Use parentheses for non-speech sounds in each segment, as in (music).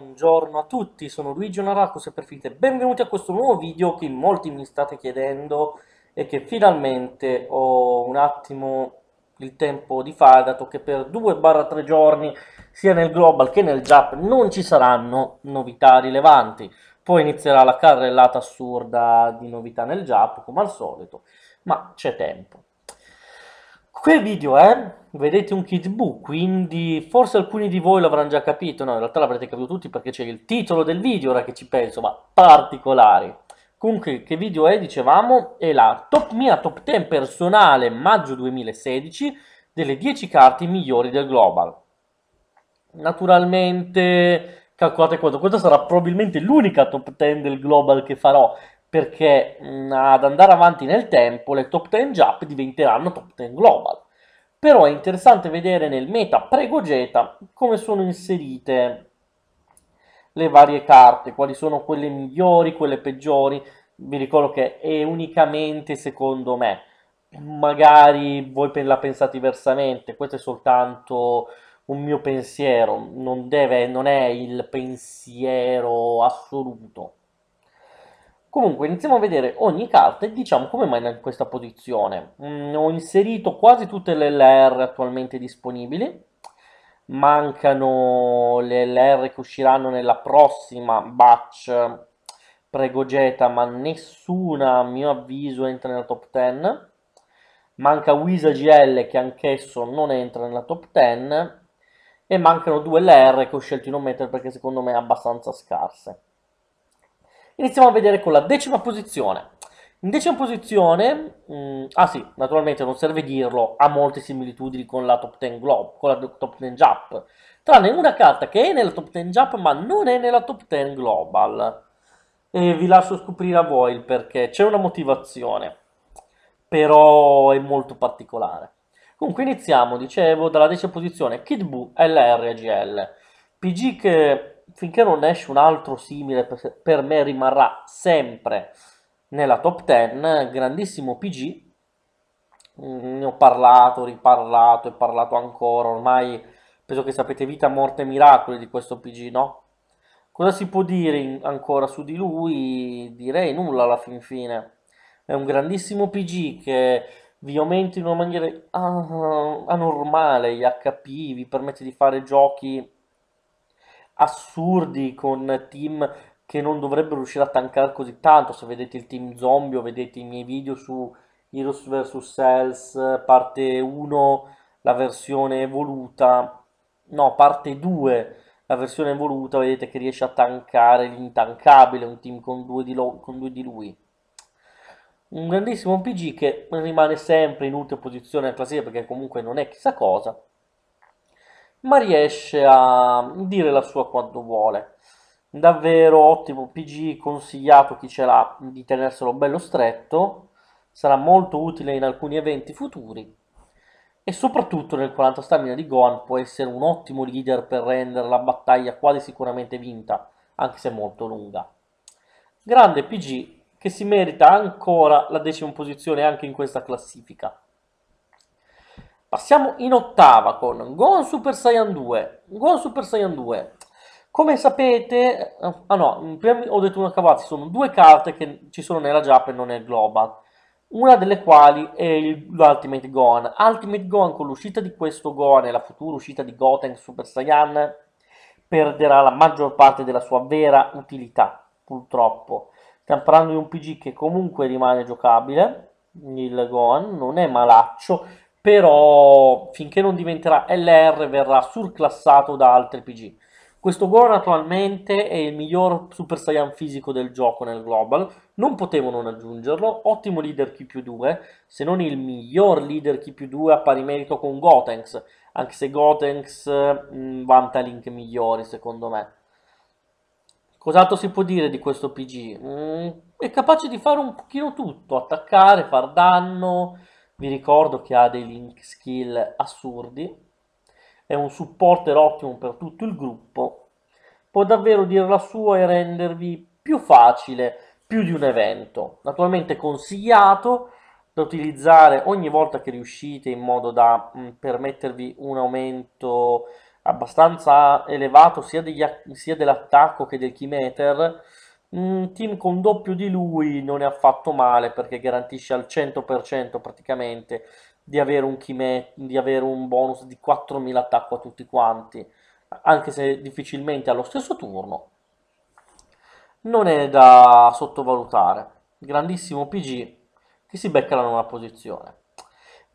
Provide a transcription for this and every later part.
buongiorno a tutti, sono Luigi Onaraco Seperfite e benvenuti a questo nuovo video che molti mi state chiedendo e che finalmente ho un attimo il tempo di fare, dato che per 2-3 giorni sia nel Global che nel Jap non ci saranno novità rilevanti. Poi inizierà la carrellata assurda di novità nel Jap, come al solito, ma c'è tempo. Quel video è, eh, vedete un kit bu, quindi forse alcuni di voi l'avranno già capito, no in realtà l'avrete capito tutti perché c'è il titolo del video, ora che ci penso, ma particolari. Comunque, che video è, dicevamo, è la top, mia top 10 personale maggio 2016 delle 10 carte migliori del Global. Naturalmente, calcolate quanto, questa sarà probabilmente l'unica top 10 del Global che farò, perché mh, mm, ad andare avanti nel tempo le top 10 Jap diventeranno top 10 global. Però è interessante vedere nel meta pre-Gogeta come sono inserite le varie carte, quali sono quelle migliori, quelle peggiori. Vi ricordo che è unicamente secondo me. Magari voi la pensate diversamente, questo è soltanto un mio pensiero, non, deve, non è il pensiero assoluto. Comunque iniziamo a vedere ogni carta e diciamo come mai in questa posizione. Mm, ho inserito quasi tutte le LR attualmente disponibili, mancano le LR che usciranno nella prossima batch pregogeta, ma nessuna a mio avviso entra nella top 10. Manca Wisa GL che anch'esso non entra nella top 10 e mancano due LR che ho scelto di non mettere perché secondo me abbastanza scarse. Iniziamo a vedere con la decima posizione. In decima posizione, mh, mm, ah sì, naturalmente non serve dirlo, ha molte similitudini con la top 10 globe, con la top 10 jump, tranne una carta che è nella top 10 jump ma non è nella top 10 global. E vi lascio scoprire a voi il perché, c'è una motivazione, però è molto particolare. Comunque iniziamo, dicevo, dalla decima posizione, Kid Buu LRGL, PG che finché non esce un altro simile, per me rimarrà sempre nella top 10, grandissimo PG, mm, ne ho parlato, riparlato e parlato ancora, ormai penso che sapete vita, morte e miracoli di questo PG, no? Cosa si può dire ancora su di lui? Direi nulla alla fin fine. È un grandissimo PG che vi aumenta in una maniera ah, anormale gli HP, vi permette di fare giochi assurdi con team che non dovrebbero riuscire a tankare così tanto. Se vedete il team zombie o vedete i miei video su Heroes vs. Cells parte 1, la versione evoluta, no, parte 2, la versione evoluta, vedete che riesce a tankare l'intancabile, un team con due di, lo, con due di lui un grandissimo PG che rimane sempre in ultima posizione a classifica perché comunque non è chissà cosa, ma riesce a dire la sua quando vuole. Davvero ottimo PG, consigliato chi ce l'ha di tenerselo bello stretto, sarà molto utile in alcuni eventi futuri e soprattutto nel 40 stamina di Gohan può essere un ottimo leader per rendere la battaglia quasi sicuramente vinta, anche se molto lunga. Grande PG che si merita ancora la decima posizione anche in questa classifica. Passiamo in ottava con Gon Super Saiyan 2. Gon Super Saiyan 2. Come sapete, ah no, prima ho detto una cavata, ci sono due carte che ci sono nella Japan e non nel Global. Una delle quali è l'Ultimate Gon. Ultimate Gon con l'uscita di questo Gon e la futura uscita di Goten Super Saiyan perderà la maggior parte della sua vera utilità, purtroppo. Stiamo parlando di un PG che comunque rimane giocabile, il Gon, non è malaccio, però finché non diventerà LR verrà surclassato da altri PG. Questo Goron attualmente è il miglior Super Saiyan fisico del gioco nel global, non potevo non aggiungerlo, ottimo leader Q 2, se non il miglior leader Q 2 a pari merito con Gotenks, anche se Gotenks mh, mm, vanta link migliori secondo me. Cos'altro si può dire di questo PG? Mm, è capace di fare un pochino tutto, attaccare, far danno, vi ricordo che ha dei link skill assurdi, è un supporter ottimo per tutto il gruppo, può davvero dire la sua e rendervi più facile più di un evento. Naturalmente consigliato da utilizzare ogni volta che riuscite in modo da mh, mm, permettervi un aumento abbastanza elevato sia, degli, sia dell'attacco che del key keymeter un team con doppio di lui non è affatto male perché garantisce al 100% praticamente di avere un chime, di avere un bonus di 4.000 attacco a tutti quanti, anche se difficilmente allo stesso turno. Non è da sottovalutare. Grandissimo PG che si becca la nona posizione.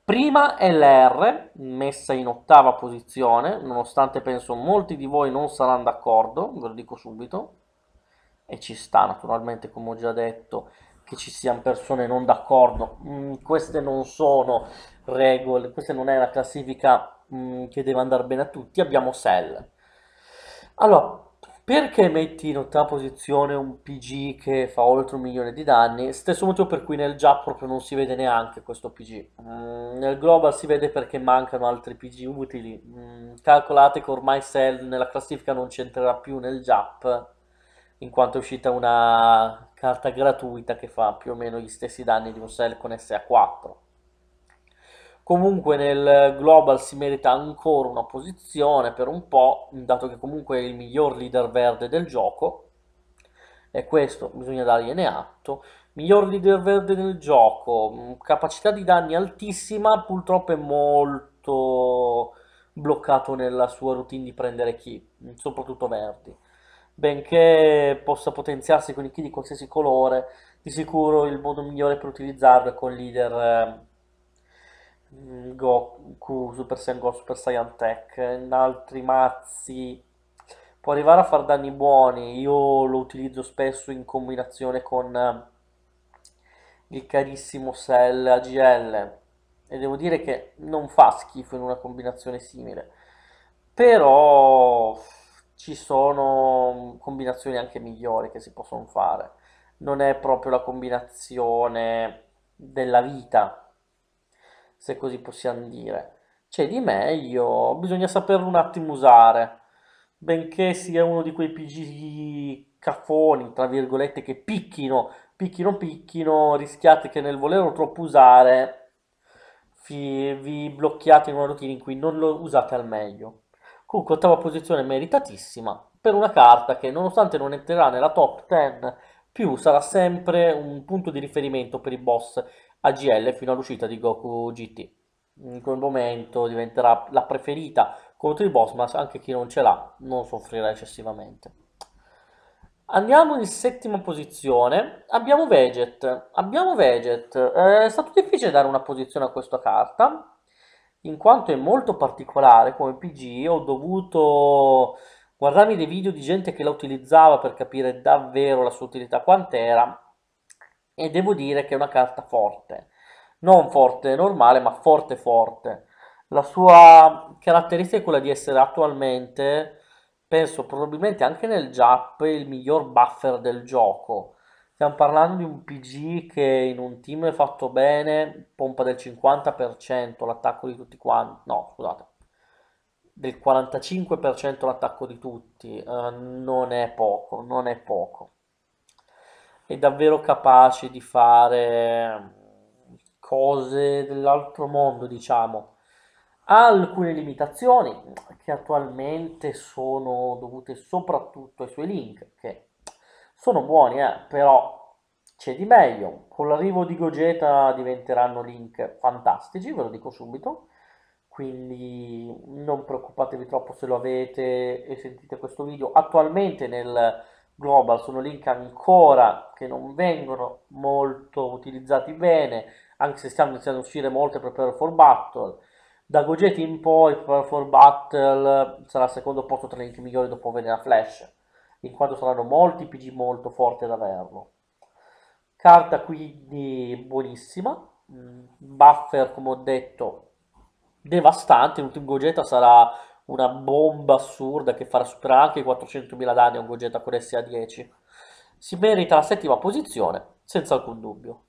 Prima è l'R, messa in ottava posizione, nonostante penso molti di voi non saranno d'accordo, ve lo dico subito e ci sta naturalmente come ho già detto che ci siano persone non d'accordo mm, queste non sono regole questa non è la classifica mm, che deve andare bene a tutti abbiamo sell allora perché metti in ottava posizione un PG che fa oltre un milione di danni? Stesso motivo per cui nel già proprio non si vede neanche questo PG. Mm, nel global si vede perché mancano altri PG utili. Mm, calcolate che ormai Cell nella classifica non c'entrerà più nel JAP in quanto è uscita una carta gratuita che fa più o meno gli stessi danni di un Cell con SA4. Comunque nel Global si merita ancora una posizione per un po', dato che comunque è il miglior leader verde del gioco, e questo bisogna dargliene atto. Miglior leader verde del gioco, mm, capacità di danni altissima, purtroppo è molto bloccato nella sua routine di prendere chi, mm, soprattutto verdi benché possa potenziarsi con i kit di qualsiasi colore, di sicuro il modo migliore per utilizzarlo è con leader eh, Goku, Super Saiyan Go, Super Saiyan Tech, in altri mazzi può arrivare a far danni buoni, io lo utilizzo spesso in combinazione con eh, il carissimo Cell AGL e devo dire che non fa schifo in una combinazione simile, però ci sono mm, combinazioni anche migliori che si possono fare. Non è proprio la combinazione della vita, se così possiamo dire. C'è di meglio, bisogna saperlo un attimo usare. Benché sia uno di quei PG caffoni, tra virgolette, che picchino, picchino, picchino, rischiate che nel volerlo troppo usare vi blocchiate in una routine in cui non lo usate al meglio comunque ottava posizione meritatissima per una carta che nonostante non entrerà nella top 10 più sarà sempre un punto di riferimento per i boss AGL fino all'uscita di Goku GT. In quel momento diventerà la preferita contro i boss, ma anche chi non ce l'ha non soffrirà eccessivamente. Andiamo in settima posizione, abbiamo Veget. Abbiamo Veget, eh, è stato difficile dare una posizione a questa carta, in quanto è molto particolare come PG ho dovuto guardarmi dei video di gente che la utilizzava per capire davvero la sua utilità quant'era e devo dire che è una carta forte non forte normale ma forte forte la sua caratteristica è quella di essere attualmente penso probabilmente anche nel Jap il miglior buffer del gioco Stiamo parlando di un PG che in un team è fatto bene, pompa del 50% l'attacco di tutti quanti, no scusate, del 45% l'attacco di tutti, uh, non è poco, non è poco. È davvero capace di fare cose dell'altro mondo, diciamo. Ha alcune limitazioni che attualmente sono dovute soprattutto ai suoi link, che sono buoni, eh, però c'è di meglio. Con l'arrivo di Gogeta diventeranno link fantastici, ve lo dico subito. Quindi non preoccupatevi troppo se lo avete e sentite questo video. Attualmente nel global sono link ancora che non vengono molto utilizzati bene, anche se stiamo iniziando a uscire molte Prepare for Battle. Da Gogeta in poi Prepare for Battle sarà al secondo posto tra i link migliori dopo Venera Flash in quanto saranno molti PG molto forti ad averlo. Carta quindi buonissima, mm, buffer come ho detto devastante, l'ultimo Gogeta sarà una bomba assurda che farà superare anche i 400.000 danni a un Gogeta con sa 10. Si merita la settima posizione, senza alcun dubbio.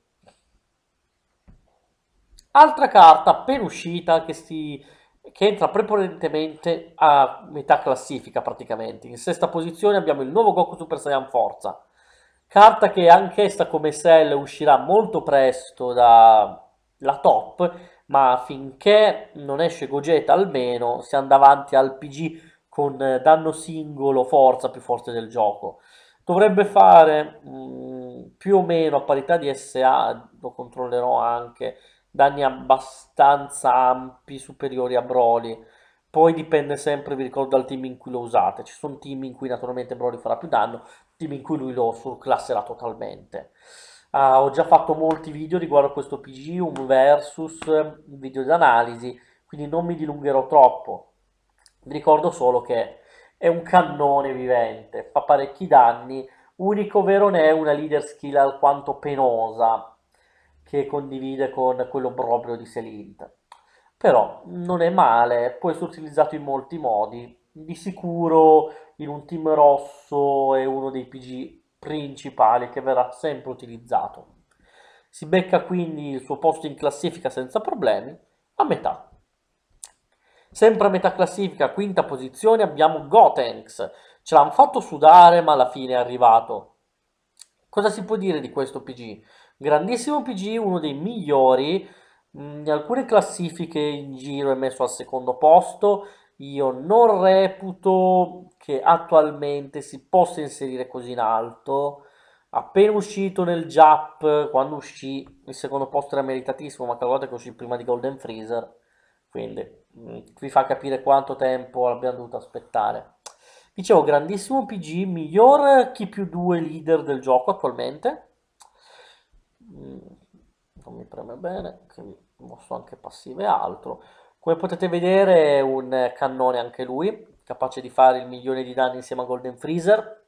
Altra carta appena uscita che si che entra prepotentemente a metà classifica praticamente. In sesta posizione abbiamo il nuovo Goku Super Saiyan Forza, carta che anch'essa come Cell uscirà molto presto dalla top, ma finché non esce Gogeta almeno si siamo avanti al PG con eh, danno singolo forza più forte del gioco. Dovrebbe fare mh, mm, più o meno a parità di SA, lo controllerò anche, danni abbastanza ampi, superiori a Broly. Poi dipende sempre, vi ricordo, dal team in cui lo usate. Ci sono team in cui naturalmente Broly farà più danno, team in cui lui lo surclasserà totalmente. Uh, ho già fatto molti video riguardo questo PG, un versus, un video d'analisi, quindi non mi dilungherò troppo. Vi ricordo solo che è un cannone vivente, fa parecchi danni, unico vero ne è una leader skill alquanto penosa, che condivide con quello proprio di Selint. Però non è male, può essere utilizzato in molti modi. Di sicuro in un team rosso è uno dei PG principali che verrà sempre utilizzato. Si becca quindi il suo posto in classifica senza problemi, a metà. Sempre a metà classifica, quinta posizione, abbiamo Gotenks. Ce l'hanno fatto sudare, ma alla fine è arrivato. Cosa si può dire di questo PG? Grandissimo PG, uno dei migliori, mm, in alcune classifiche in giro è messo al secondo posto, io non reputo che attualmente si possa inserire così in alto, appena uscito nel Jap, quando uscì il secondo posto era meritatissimo, ma calcolate che uscì prima di Golden Freezer, quindi mm, vi fa capire quanto tempo abbiamo dovuto aspettare. Dicevo, grandissimo PG, miglior chi più 2 leader del gioco attualmente. Mm, non mi preme bene, quindi mostro anche passive e altro. Come potete vedere è un cannone anche lui, capace di fare il milione di danni insieme a Golden Freezer,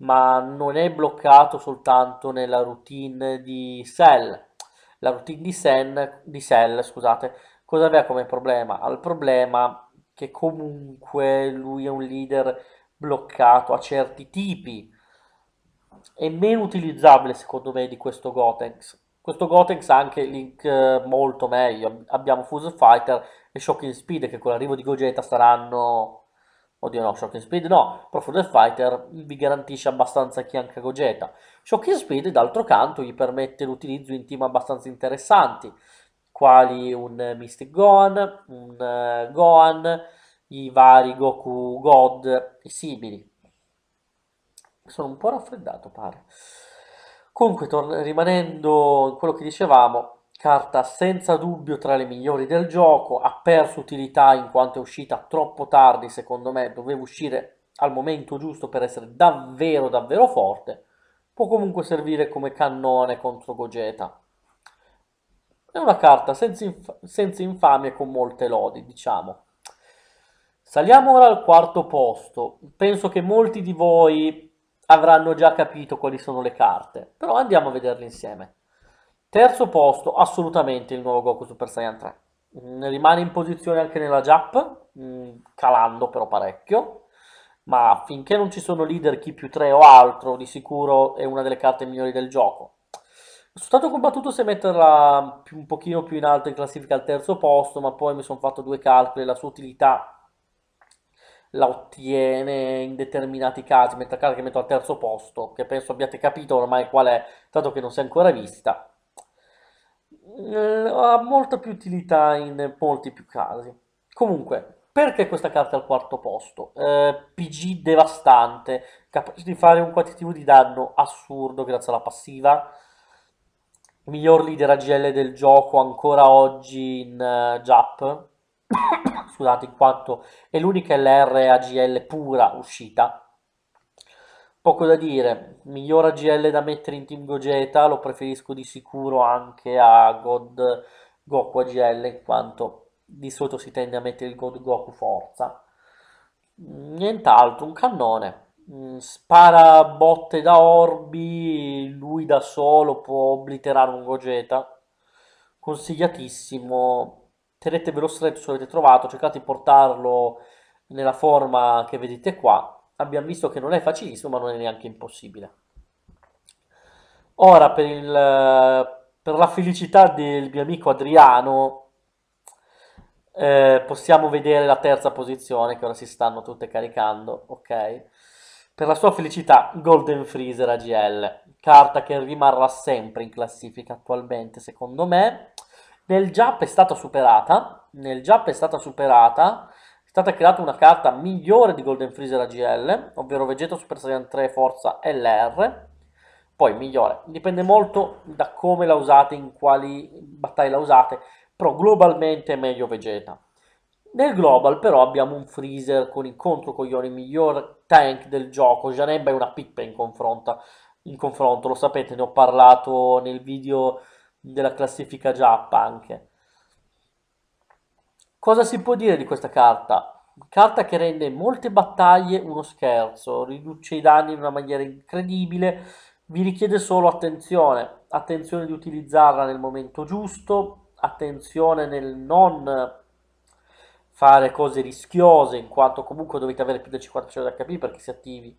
ma non è bloccato soltanto nella routine di Cell. La routine di, Sen, di Cell, scusate, cosa aveva come problema? Ha il problema che comunque lui è un leader bloccato a certi tipi. È meno utilizzabile secondo me di questo Gotenks. Questo Gotenks ha anche Link eh, molto meglio. Abbiamo Fuse Fighter e Shocking Speed che con l'arrivo di Gogeta saranno... Oddio no, Shocking Speed no, però Fuse Fighter vi garantisce abbastanza chi anche Gogeta. Shocking Speed d'altro canto gli permette l'utilizzo in team abbastanza interessanti, quali un Mystic Gohan, un eh, Gohan, i vari Goku God e simili. Sono un po' raffreddato, pare. Comunque, rimanendo in quello che dicevamo, carta senza dubbio tra le migliori del gioco, ha perso utilità in quanto è uscita troppo tardi, secondo me, doveva uscire al momento giusto per essere davvero davvero forte, può comunque servire come cannone contro Gogeta. È una carta senza, inf- senza infamia con molte lodi, diciamo. Saliamo ora al quarto posto. Penso che molti di voi avranno già capito quali sono le carte, però andiamo a vederle insieme. Terzo posto, assolutamente il nuovo Goku Super Saiyan 3. Mm, rimane in posizione anche nella Jap, mm, calando però parecchio, ma finché non ci sono leader chi più 3 o altro, di sicuro è una delle carte migliori del gioco. Sono stato combattuto se metterla un pochino più in alto in classifica al terzo posto, ma poi mi sono fatto due calcoli, la sua utilità la ottiene in determinati casi, mentre cara che metto al terzo posto, che penso abbiate capito ormai qual è, dato che non si è ancora vista, mm, ha molta più utilità in molti più casi. Comunque, perché questa carta è al quarto posto? Eh, PG devastante, capace di fare un quantitativo di danno assurdo grazie alla passiva. Miglior leader AGL del gioco ancora oggi in uh, Jap scusate, in quanto è l'unica LRAGL pura uscita. Poco da dire, miglior AGL da mettere in Team Gogeta, lo preferisco di sicuro anche a God Goku AGL, in quanto di sotto si tende a mettere il God Goku forza. Nient'altro, un cannone. Mm, spara botte da orbi, lui da solo può obliterare un Gogeta. Consigliatissimo, tenetevelo stretto se l'avete trovato, cercate di portarlo nella forma che vedete qua. Abbiamo visto che non è facilissimo, ma non è neanche impossibile. Ora, per, il, per la felicità del mio amico Adriano, eh, possiamo vedere la terza posizione, che ora si stanno tutte caricando, ok? Per la sua felicità, Golden Freezer AGL, carta che rimarrà sempre in classifica attualmente, secondo me nel Jump è stata superata, nel Jump è stata superata, è stata creata una carta migliore di Golden Freezer AGL, ovvero Vegeta Super Saiyan 3 Forza LR, poi migliore, dipende molto da come la usate, in quali battaglie la usate, però globalmente è meglio Vegeta. Nel global però abbiamo un freezer con incontro con Ioni, miglior tank del gioco, Janemba è una pippa in confronto, in confronto, lo sapete, ne ho parlato nel video della classifica giappa anche. Cosa si può dire di questa carta? Carta che rende molte battaglie uno scherzo, riduce i danni in una maniera incredibile, vi richiede solo attenzione, attenzione di utilizzarla nel momento giusto, attenzione nel non fare cose rischiose in quanto comunque dovete avere più del 50% HP perché si attivi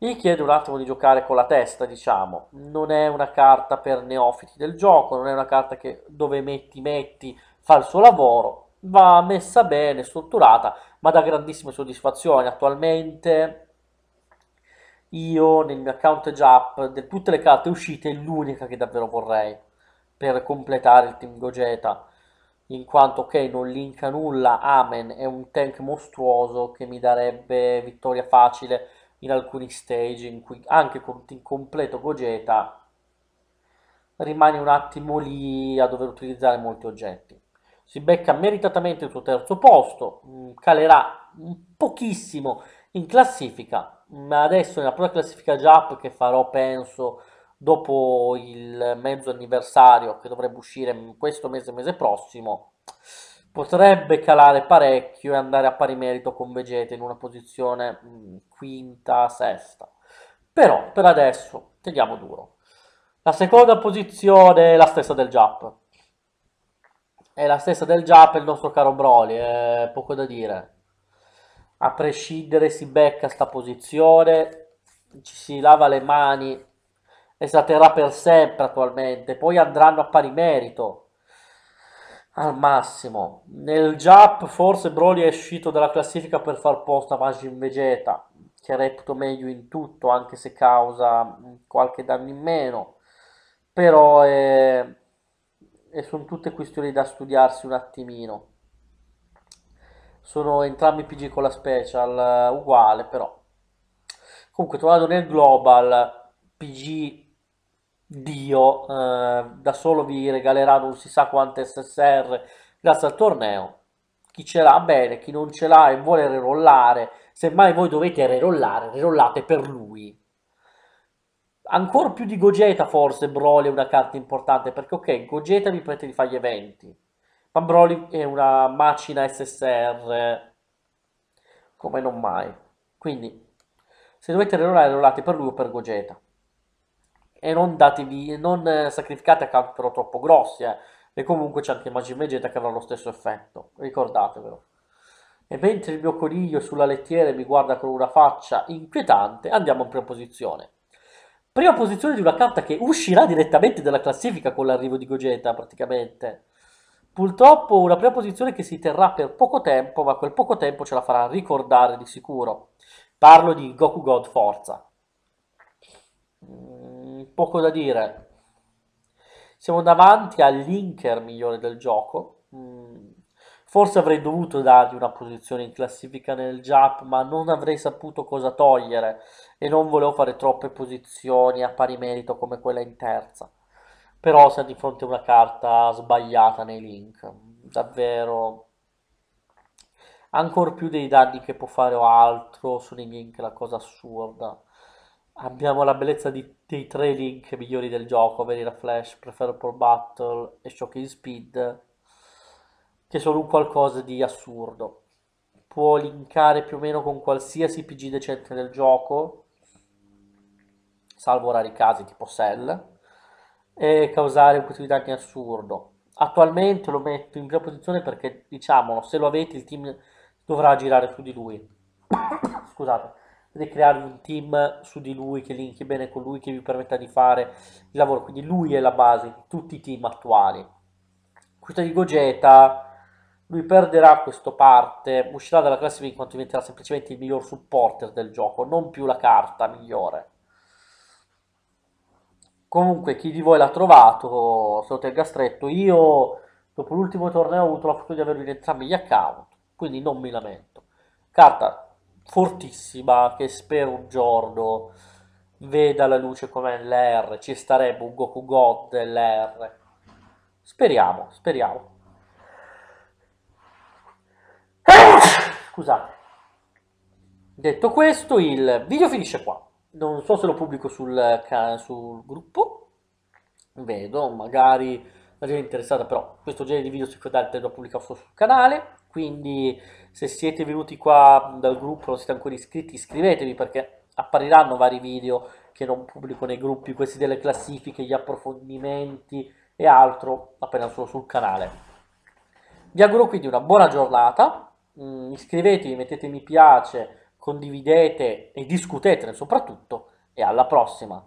gli chiede un attimo di giocare con la testa, diciamo. Non è una carta per neofiti del gioco, non è una carta che dove metti, metti, fa il suo lavoro. Va messa bene, strutturata, ma dà grandissime soddisfazioni. Attualmente io nel mio account Jap, di tutte le carte uscite, è l'unica che davvero vorrei per completare il team Gogeta in quanto ok non linka nulla, Amen è un tank mostruoso che mi darebbe vittoria facile in alcuni stage in cui anche con completo Gogeta rimani un attimo lì a dover utilizzare molti oggetti. Si becca meritatamente il suo terzo posto, mm, calerà pochissimo in classifica, ma adesso nella prima classifica Jap che farò penso dopo il mezzo anniversario che dovrebbe uscire questo mese mese prossimo, potrebbe calare parecchio e andare a pari merito con Vegeta in una posizione mm, quinta, sesta. Però per adesso teniamo duro. La seconda posizione è la stessa del Jap. È la stessa del Jap il nostro caro Broly, è eh, poco da dire. A prescindere si becca sta posizione, ci si lava le mani e si atterrà per sempre attualmente. Poi andranno a pari merito al massimo. Nel Jap forse Broly è uscito dalla classifica per far posto a Majin Vegeta, che reputo meglio in tutto, anche se causa mm, qualche danno in meno. Però è... e sono tutte questioni da studiarsi un attimino. Sono entrambi PG con la special, uguale però. Comunque, tornando nel global, PG Dio eh, da solo vi regalerà non si sa quante SSR grazie al torneo. Chi ce l'ha bene, chi non ce l'ha e vuole rerollare, semmai voi dovete rerollare, rerollate per lui. Ancora più di Gogeta forse Broly è una carta importante, perché ok, Gogeta vi permette di fare gli eventi, ma Broly è una macina SSR come non mai. Quindi, se dovete rerollare, rerollate per lui o per Gogeta e non datevi, non eh, sacrificate account però troppo grossi, eh. E comunque c'è anche Magic Vegeta che avrà lo stesso effetto, ricordatevelo. E mentre il mio coniglio sulla lettiera mi guarda con una faccia inquietante, andiamo in prima posizione. Prima posizione di una carta che uscirà direttamente dalla classifica con l'arrivo di Gogeta, praticamente. Purtroppo una prima posizione che si terrà per poco tempo, ma quel poco tempo ce la farà ricordare di sicuro. Parlo di Goku God Forza. Mm, poco da dire. Siamo davanti all'Inker migliore del gioco. Mm, forse avrei dovuto dargli una posizione in classifica nel Jap, ma non avrei saputo cosa togliere e non volevo fare troppe posizioni a pari merito come quella in terza. Però siamo di fronte a una carta sbagliata nei link. Davvero ancora più dei danni che può fare o altro sono i link la cosa assurda Abbiamo la bellezza di, dei tre link migliori del gioco, ovvero la Flash, Preferable Battle e Shocking Speed, che sono un qualcosa di assurdo. Può linkare più o meno con qualsiasi PG decente del gioco, salvo rari casi tipo Cell, e causare un di danni assurdo. Attualmente lo metto in prima posizione perché, diciamolo, se lo avete il team dovrà girare su di lui. (coughs) Scusate ricrearvi un team su di lui che linki bene con lui, che vi permetta di fare il lavoro. Quindi lui è la base di tutti i team attuali. Questa di Gogeta, lui perderà questo parte, uscirà dalla classifica in quanto diventerà semplicemente il miglior supporter del gioco, non più la carta migliore. Comunque, chi di voi l'ha trovato, se lo tenga stretto, io dopo l'ultimo torneo ho avuto la fortuna di averlo in entrambi gli account, quindi non mi lamento. Carta fortissima che spero un giorno veda la luce come l'R, ci starebbe un Goku God dell'R. Speriamo, speriamo. Eh, scusate. Detto questo, il video finisce qua. Non so se lo pubblico sul, sul gruppo. Vedo, magari la gente è interessata, però questo genere di video sicuramente lo pubblico sul canale quindi se siete venuti qua dal gruppo, non siete ancora iscritti, iscrivetevi perché appariranno vari video che non pubblico nei gruppi, questi delle classifiche, gli approfondimenti e altro appena sono sul canale. Vi auguro quindi una buona giornata, mm, iscrivetevi, mettete mi piace, condividete e discutetene soprattutto e alla prossima!